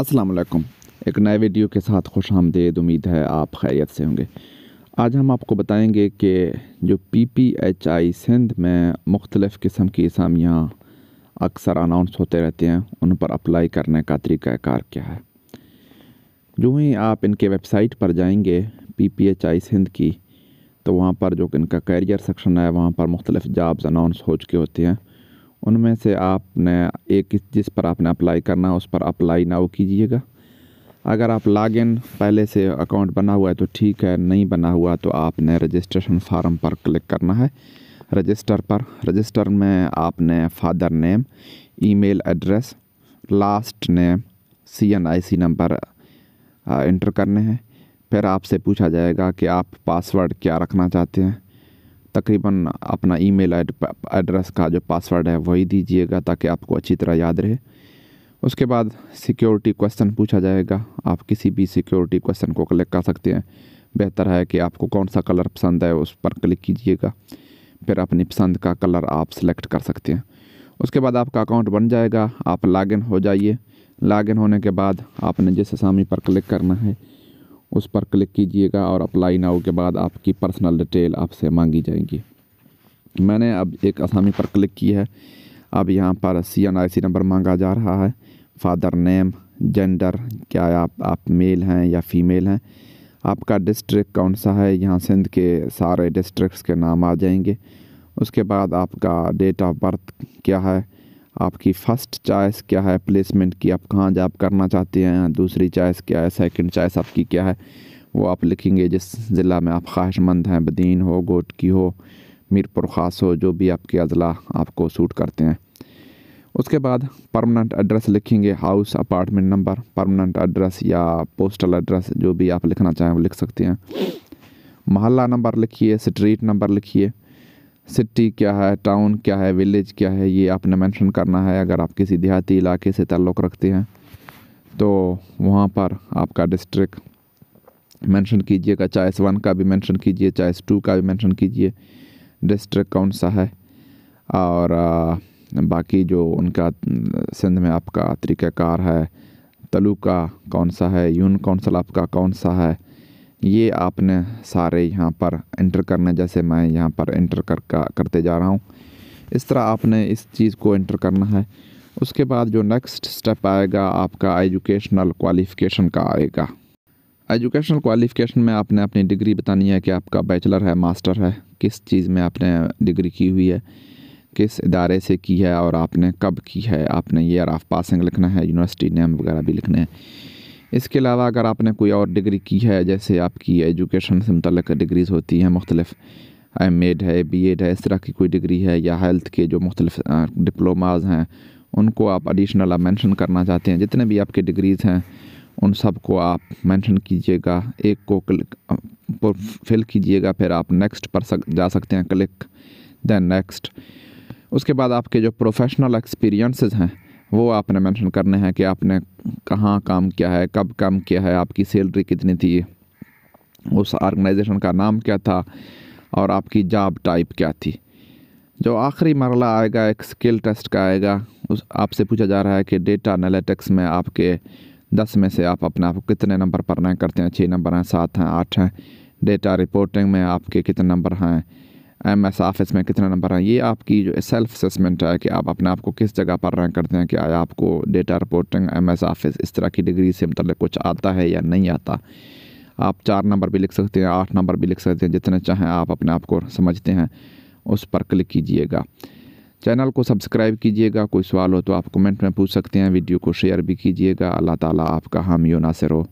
अस्सलाम वालेकुम एक नए वीडियो के साथ खुश आमदेद उम्मीद है आप खैरियत से होंगे आज हम आपको बताएंगे कि जो P P H I Sindh में मुख्तलिफ़ किस्म की असामियाँ अक्सर अनाउंस होते रहते हैं उन पर अप्लाई करने का तरीक़ाकार क्या है जो ही आप इनके वेबसाइट पर जाएंगे P P H I Sindh की तो वहाँ पर जो इनका कैरियर सेक्शन है वहाँ पर मुख्तलिफ़ जॉब्स अनाउंस हो चुके होते हैं उनमें से आपने एक जिस पर आपने अप्लाई करना है उस पर अप्लाई नाउ कीजिएगा अगर आप लॉगिन पहले से अकाउंट बना हुआ है तो ठीक है नहीं बना हुआ तो आपने रजिस्ट्रेशन फार्म पर क्लिक करना है रजिस्टर पर रजिस्टर में आपने father name email address last name C N I C number enter करने हैं फिर आपसे पूछा जाएगा कि आप पासवर्ड क्या रखना चाहते हैं तकरीबन अपना ईमेल एड्रेस का जो पासवर्ड है वही दीजिएगा ताकि आपको अच्छी तरह याद रहे उसके बाद सिक्योरिटी क्वेश्चन पूछा जाएगा आप किसी भी सिक्योरिटी क्वेश्चन को क्लिक कर सकते हैं बेहतर है कि आपको कौन सा कलर पसंद है उस पर क्लिक कीजिएगा फिर अपनी पसंद का कलर आप सेलेक्ट कर सकते हैं उसके बाद आपका अकाउंट बन जाएगा आप लॉगिन हो जाइए लॉगिन होने के बाद आपने जिस असामी पर क्लिक करना है उस पर क्लिक कीजिएगा और अप्लाई नाउ के बाद आपकी पर्सनल डिटेल आपसे मांगी जाएंगी मैंने अब एक आसामी पर क्लिक की है अब यहाँ पर सी एन आई सी नंबर मांगा जा रहा है फादर नेम जेंडर क्या आप आप मेल हैं या फीमेल हैं आपका डिस्ट्रिक्ट कौन सा है यहाँ सिंध के सारे डिस्ट्रिक्ट्स के नाम आ जाएंगे उसके बाद आपका डेट ऑफ बर्थ क्या है आपकी फ़र्स्ट चॉइस क्या है प्लेसमेंट की आप कहाँ जॉब करना चाहते हैं दूसरी चॉइस क्या है सेकंड चॉइस आपकी क्या है वो आप लिखेंगे जिस ज़िला में आप ख्वाहिशमंद हैं बदीन हो गोटकी हो मीरपुर ख़ास हो जो भी आपके अजला आपको सूट करते हैं उसके बाद परमानेंट एड्रेस लिखेंगे house apartment number permanent address या पोस्टल एड्रेस जो भी आप लिखना चाहें वो लिख सकते हैं महल्ला नंबर लिखिए स्ट्रीट नंबर लिखिए सिटी क्या है टाउन क्या है विलेज क्या है ये आपने मेंशन करना है अगर आप किसी देहाती इलाके से ताल्लुक़ रखते हैं तो वहाँ पर आपका डिस्ट्रिक्ट मेंशन कीजिएगा चॉइस वन का भी मेंशन कीजिए चॉइस टू का भी मेंशन कीजिए डिस्ट्रिक्ट कौन सा है और बाकी जो उनका सिंध में आपका तरीक़ाकार है तलुका कौन सा है यून कौंसल आपका कौन सा है ये आपने सारे यहाँ पर इंटर करने जैसे मैं यहाँ पर इंटर कर करते जा रहा हूँ इस तरह आपने इस चीज़ को इंटर करना है उसके बाद जो नेक्स्ट स्टेप आएगा आपका एजुकेशनल क्वालिफ़िकेशन का आएगा एजुकेशनल क्वालिफ़िकेशन में आपने अपनी डिग्री बतानी है कि आपका बैचलर है मास्टर है किस चीज़ में आपने डिग्री की हुई है किस इदारे से की है और आपने कब की है आपने ईयर ऑफ पासिंग लिखना है यूनिवर्सिटी नेम वगैरह भी लिखने हैं इसके अलावा अगर आपने कोई और डिग्री की है जैसे आपकी एजुकेशन से मुतल डिग्रीज़ होती हैं मुख्तलिफ़ एम एड है बी एड है इस तरह की कोई डिग्री है या हेल्थ के जो मुख्तलिफ डिप्लोमाज हैं उनको आप एडिशनल आप मैंशन करना चाहते हैं जितने भी आपके डिग्रीज़ हैं उन सब को आप मैंशन कीजिएगा एक को क्लिक फिल कीजिएगा फिर आप नेक्स्ट पर सक, जा सकते हैं क्लिक दैन नेक्स्ट उसके बाद आपके जो प्रोफेशनल एक्सपीरियंसेस हैं वो आपने मेंशन करने हैं कि आपने कहाँ काम किया है कब काम किया है आपकी सैलरी कितनी थी उस ऑर्गेनाइजेशन का नाम क्या था और आपकी जॉब टाइप क्या थी जो आखिरी मरला आएगा एक स्किल टेस्ट का आएगा उस आपसे पूछा जा रहा है कि डेटा एनालिटिक्स में आपके दस में से आप अपने आप कितने नंबर पर रैंक करते हैं छः नंबर हैं सात हैं आठ हैं डेटा रिपोर्टिंग में आपके कितने नंबर हैं एम एस ऑफिस में कितना नंबर हैं ये आपकी जो सेल्फ असेसमेंट है कि आप अपने आप को किस जगह पर रैंक करते हैं कि आया आपको data reporting M S Office इस तरह की डिग्री से मतलब कुछ आता है या नहीं आता आप चार नंबर भी लिख सकते हैं आठ नंबर भी लिख सकते हैं जितने चाहें आप अपने आप को समझते हैं उस पर क्लिक कीजिएगा चैनल को सब्सक्राइब कीजिएगा कोई सवाल हो तो आप कमेंट में पूछ सकते हैं वीडियो को शेयर भी कीजिएगा अल्लाह ताला आपका हामी नासिर हो